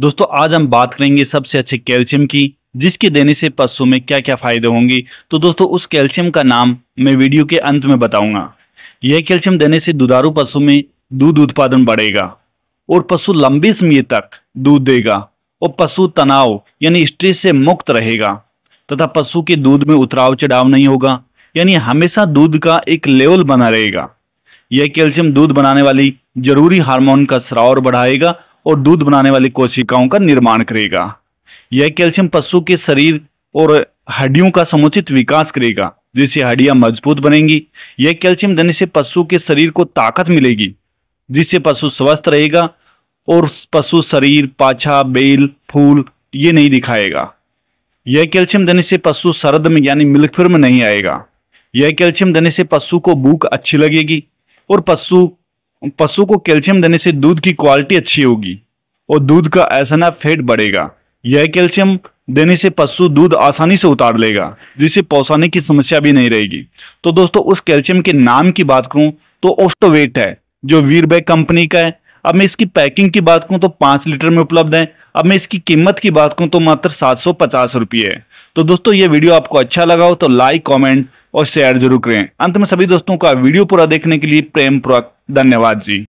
दोस्तों आज हम बात करेंगे सबसे अच्छे कैल्शियम की जिसके देने से पशु में क्या क्या फायदे होंगे तो दोस्तों उस कैल्शियम का नाम मैं वीडियो के अंत में बताऊंगा यह कैल्शियम देने से दुधारू पशु में दूध उत्पादन बढ़ेगा और पशु लंबे समय तक दूध देगा और पशु तनाव यानी स्ट्रेस से मुक्त रहेगा तथा पशु के दूध में उतराव चढ़ाव नहीं होगा यानी हमेशा दूध का एक लेवल बना रहेगा यह कैल्शियम दूध बनाने वाली जरूरी हार्मोन का स्राव बढ़ाएगा और दूध बनाने वाली कोशिकाओं का निर्माण करेगा यह कैल्शियम पशु के शरीर और हड्डियों का समुचित विकास करेगा जिससे हड्डियां मजबूत बनेंगी यह कैल्शियम देने से पशु के शरीर को ताकत मिलेगी जिससे पशु स्वस्थ रहेगा और पशु शरीर पाछा बेल फूल ये नहीं दिखाएगा यह कैल्शियम देने से पशु सरद में यानी मिल्क फिर नहीं आएगा यह कैल्शियम देने से पशु को भूख अच्छी लगेगी और पशु पशु को कैल्शियम देने से दूध की क्वालिटी अच्छी होगी और दूध का ऐसा फेट बढ़ेगा यह कैल्शियम देने से पशु दूध आसानी से उतार लेगा जिससे पौसाने की समस्या भी नहीं रहेगी तो दोस्तों उस कैल्शियम के नाम की बात करूं तो ओस्टोवेट है जो वीरबैक कंपनी का है अब मैं इसकी पैकिंग की बात करूं तो पांच लीटर में उपलब्ध है अब मैं इसकी कीमत की बात करूं तो मात्र सात सौ पचास रुपये है तो दोस्तों ये वीडियो आपको अच्छा लगा हो तो लाइक कॉमेंट और शेयर जरूर करें अंत में सभी दोस्तों का वीडियो पूरा देखने के लिए प्रेम पूर्वक धन्यवाद जी